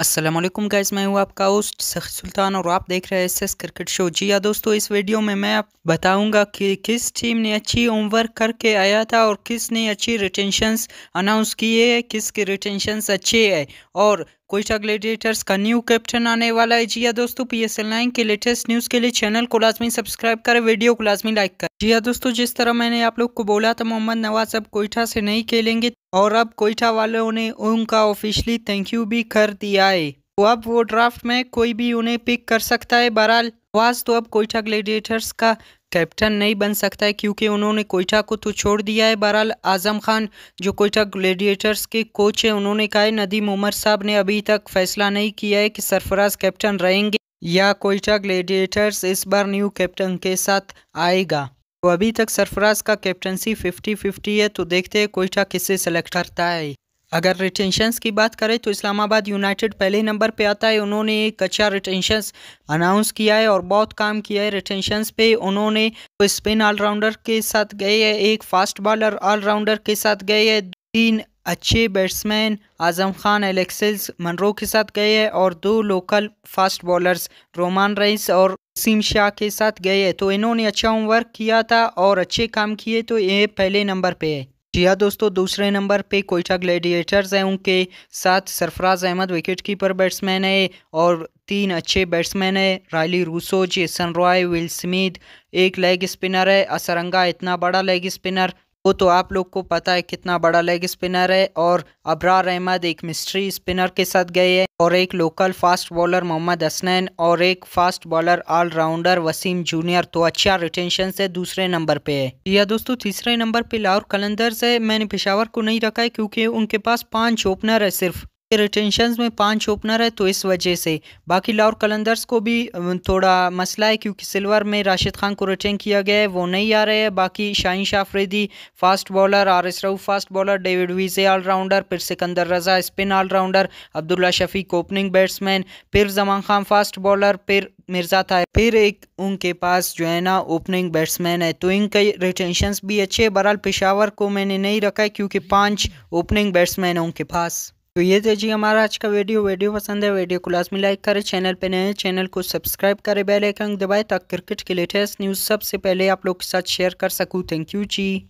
Aslam guys मैं हूँ आपका होस्ट सखी सुल्तान और आप देख रहे हैं एस क्रिकेट शो जी या हाँ, दोस्तों इस वीडियो में मैं आप बताऊंगा कि किस टीम ने अच्छी होमवर्क करके आया था और किसने अच्छी रिटेंशंस अनाउंस किए हैं किसके रिटेंशंस अच्छे है और कोयटा ग्लेडिएटर्स का न्यू कैप्टन आने वाला है जी हाँ दोस्तों पी एस एल नाइन के लेटेस्ट न्यूज़ के लिए चैनल को लाजमी सब्सक्राइब करें वीडियो को लाजमी लाइक करें जी हाँ दोस्तों जिस तरह मैंने आप लोग को बोला था मोहम्मद नवाज अब कोयटा से नहीं खेलेंगे और अब कोयटा वालों ने उनका ऑफिशियली थैंक यू भी कर दिया है तो अब वो ड्राफ्ट में कोई भी उन्हें पिक कर सकता है बहरहाल नवाज तो अब कोयटा ग्लेडिएटर्स का कैप्टन नहीं बन सकता है क्योंकि उन्होंने कोयटा को तो छोड़ दिया है बहरहाल आजम खान जो कोयटा ग्लेडिएटर्स के कोच हैं उन्होंने कहा है नदीम उमर साहब ने अभी तक फैसला नहीं किया है कि सरफराज कैप्टन रहेंगे या कोयटा ग्लेडिएटर्स इस बार न्यू कैप्टन के साथ आएगा तो अभी तक सरफराज का कैप्टनसी फिफ्टी फिफ्टी है तो देखते हैं कोयटा किसे सेलेक्ट करता है अगर रिटेंशंस की बात करें तो इस्लामाबाद यूनाइटेड पहले नंबर पे आता है उन्होंने एक अच्छा रिटेंशंस अनाउंस किया है और बहुत काम किया है रिटेंशंस पे उन्होंने स्पिन ऑलराउंडर के साथ गए हैं एक फास्ट बॉलर ऑलराउंडर के साथ गए हैं तीन अच्छे batsman Azam Khan Alex Hales Munro के साथ गए हैं और दो local fast bowlers Rumman Raees और सीम शाह के साथ गए हैं तो इन्होंने अच्छा होमवर्क किया था और अच्छे काम किए तो ये पहले नंबर पे है जी हाँ दोस्तों दूसरे नंबर पे कोयटा ग्लैडिएटर्स हैं उनके साथ Sarfaraz Ahmed wicket keeper batsman है और तीन अच्छे बैट्समैन है Rilee Rossouw Jason Roy Will Smith एक लेग स्पिनर है असरंगा इतना बड़ा लेग स्पिनर वो तो आप लोग को पता है कितना बड़ा लेग स्पिनर है और अबरार अहमद एक मिस्ट्री स्पिनर के साथ गए हैं और एक local fast bowler Mohammad Hasnain और एक fast bowler allrounder Wasim junior तो अच्छा रिटेंशन से दूसरे नंबर पे है या हाँ दोस्तों तीसरे नंबर पे लाहौर कलंदर्स है मैंने पेशावर को नहीं रखा है क्योंकि उनके पास पांच ओपनर है सिर्फ रिटेंशन में पांच ओपनर है तो इस वजह से बाकी लाहौर कलंदर्स को भी थोड़ा मसला है क्योंकि सिल्वर में राशिद खान को रिटेन किया गया है वो नहीं आ रहे हैं बाकी Shaheen Shah Afridi fast bowler Haris Rauf fast bowler David Wiese allrounder फिर Sikandar Raza spin allrounder Abdullah Shafique opening batsman फिर जमान खान फास्ट बॉलर फिर मिर्जा था फिर एक उनके पास जो है ना ओपनिंग बैट्समैन है तो इनके रिटेंशन भी अच्छे बहरहाल पेशावर को मैंने नहीं रखा है क्योंकि पाँच ओपनिंग बैट्समैन है उनके पास तो ये थे जी हमारा आज का वीडियो वीडियो पसंद है वीडियो को लाजमी लाइक करें चैनल पे नए चैनल को सब्सक्राइब करें बेल आइकन दबाएं ताकि क्रिकेट के लेटेस्ट न्यूज़ सबसे पहले आप लोग के साथ शेयर कर सकूं थैंक यू जी